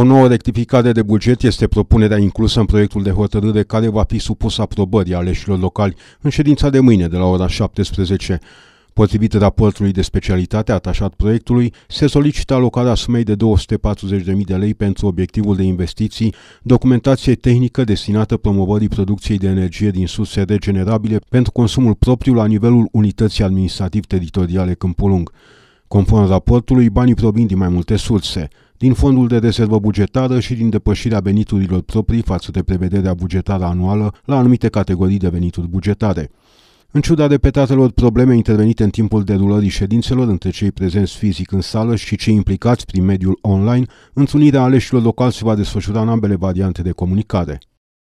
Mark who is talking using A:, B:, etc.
A: O nouă rectificare de buget este propunerea inclusă în proiectul de hotărâre care va fi supus aprobării aleșilor locali în ședința de mâine de la ora 17. Potrivit raportului de specialitate atașat proiectului, se solicită alocarea sumei de 240.000 de lei pentru obiectivul de investiții, documentație tehnică destinată promovării producției de energie din surse regenerabile pentru consumul propriu la nivelul unității administrativ-teritoriale Câmpulung. Conform raportului, banii provin din mai multe surse – din fondul de rezervă bugetară și din depășirea veniturilor proprii față de prevederea bugetară anuală la anumite categorii de venituri bugetare. În ciuda repetatelor probleme intervenite în timpul derulării ședințelor între cei prezenți fizic în sală și cei implicați prin mediul online, întrunirea aleșilor locali se va desfășura în ambele variante de comunicare.